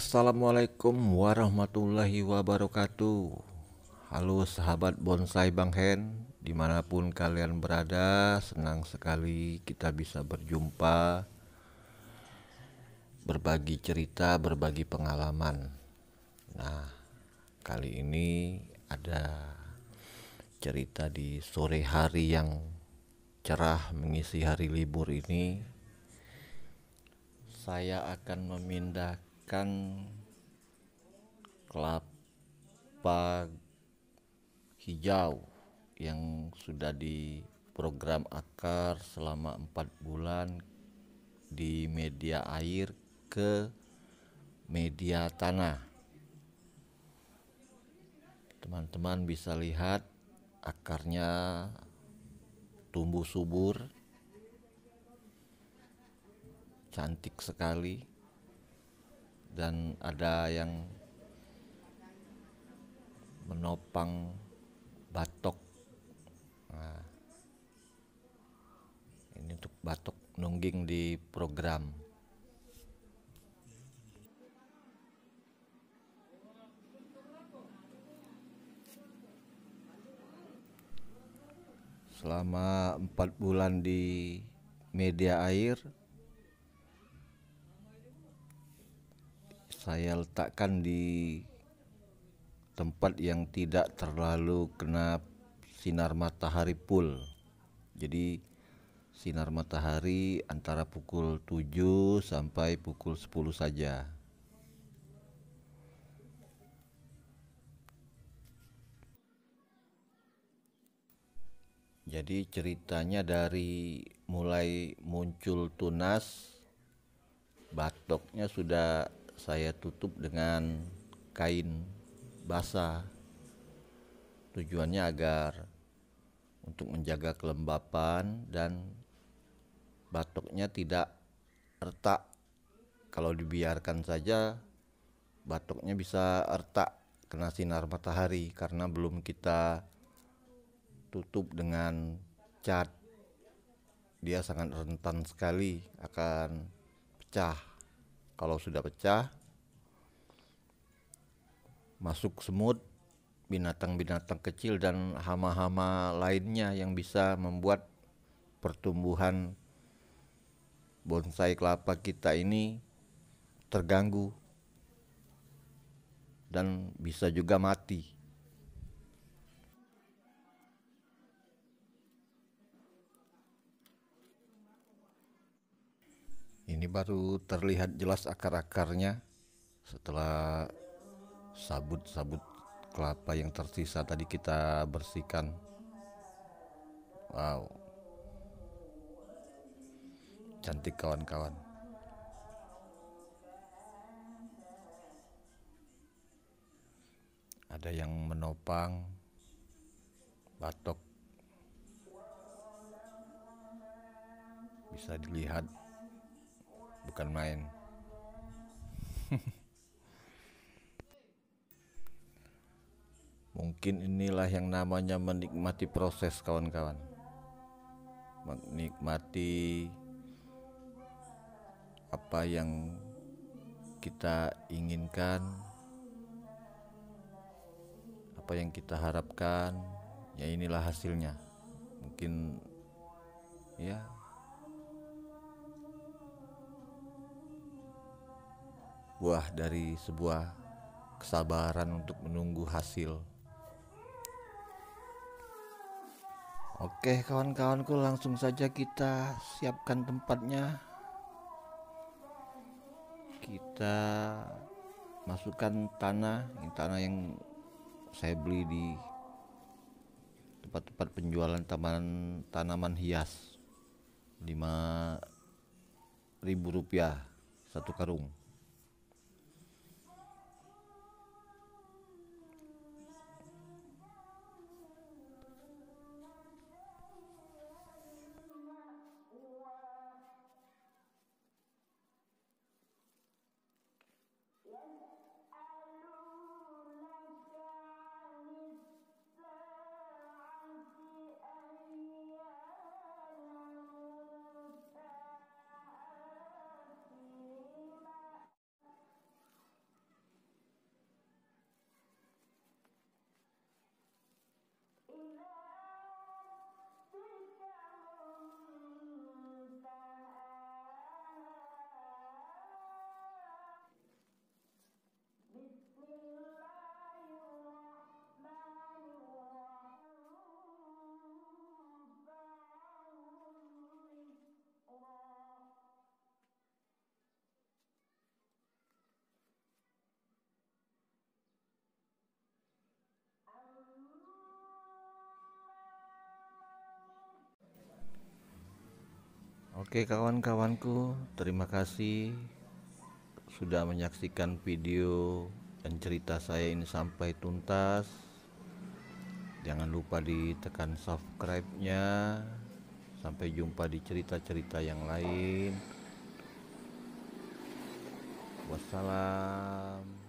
Assalamualaikum warahmatullahi wabarakatuh Halo sahabat bonsai Bang Hen Dimanapun kalian berada Senang sekali kita bisa berjumpa Berbagi cerita, berbagi pengalaman Nah kali ini ada cerita di sore hari yang cerah mengisi hari libur ini saya akan memindah ikan kelapa hijau yang sudah di program akar selama empat bulan di media air ke media tanah teman-teman bisa lihat akarnya tumbuh subur cantik sekali dan ada yang menopang batok nah, ini untuk batok nungging di program selama empat bulan di media air saya letakkan di tempat yang tidak terlalu kena sinar matahari full. Jadi sinar matahari antara pukul 7 sampai pukul 10 saja. Jadi ceritanya dari mulai muncul tunas batoknya sudah saya tutup dengan kain basah tujuannya agar untuk menjaga kelembapan dan batoknya tidak retak kalau dibiarkan saja batoknya bisa retak kena sinar matahari karena belum kita tutup dengan cat dia sangat rentan sekali akan pecah kalau sudah pecah masuk semut binatang-binatang kecil dan hama-hama lainnya yang bisa membuat pertumbuhan bonsai kelapa kita ini terganggu dan bisa juga mati. baru terlihat jelas akar-akarnya setelah sabut-sabut kelapa yang tersisa tadi kita bersihkan wow cantik kawan-kawan ada yang menopang batok bisa dilihat bukan main. Mungkin inilah yang namanya menikmati proses kawan-kawan. Menikmati apa yang kita inginkan, apa yang kita harapkan, ya inilah hasilnya. Mungkin ya buah dari sebuah kesabaran untuk menunggu hasil. Oke, kawan-kawanku, langsung saja kita siapkan tempatnya. Kita masukkan tanah, ini tanah yang saya beli di tempat-tempat penjualan taman tanaman hias. 5 ribu rupiah satu karung Oke kawan-kawanku, terima kasih sudah menyaksikan video dan cerita saya ini sampai tuntas. Jangan lupa ditekan subscribe-nya. Sampai jumpa di cerita-cerita yang lain. Wassalam.